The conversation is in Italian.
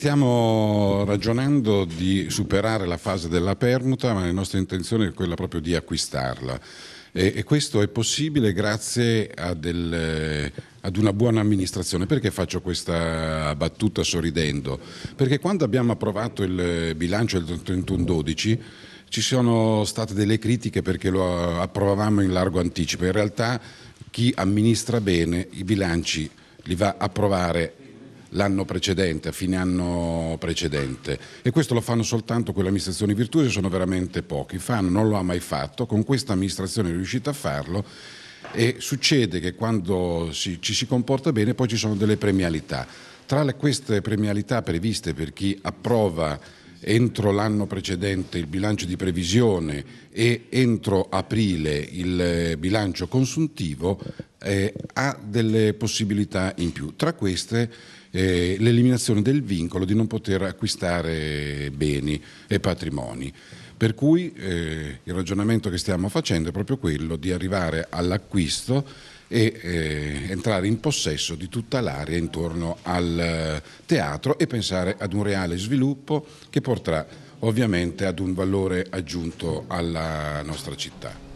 Stiamo ragionando di superare la fase della permuta, ma la nostra intenzione è quella proprio di acquistarla. E, e questo è possibile grazie del, eh, ad una buona amministrazione. Perché faccio questa battuta sorridendo? Perché quando abbiamo approvato il bilancio del 31-12 ci sono state delle critiche perché lo approvavamo in largo anticipo. In realtà chi amministra bene i bilanci li va a approvare l'anno precedente, a fine anno precedente. E questo lo fanno soltanto quelle amministrazioni virtuose, sono veramente pochi. FAN non lo ha mai fatto, con questa amministrazione è riuscita a farlo e succede che quando si, ci si comporta bene poi ci sono delle premialità. Tra le, queste premialità previste per chi approva entro l'anno precedente il bilancio di previsione e entro aprile il eh, bilancio consuntivo eh, ha delle possibilità in più. Tra queste eh, l'eliminazione del vincolo di non poter acquistare beni e patrimoni. Per cui eh, il ragionamento che stiamo facendo è proprio quello di arrivare all'acquisto e eh, entrare in possesso di tutta l'area intorno al eh, teatro e pensare ad un reale sviluppo che porterà ovviamente ad un valore aggiunto alla nostra città.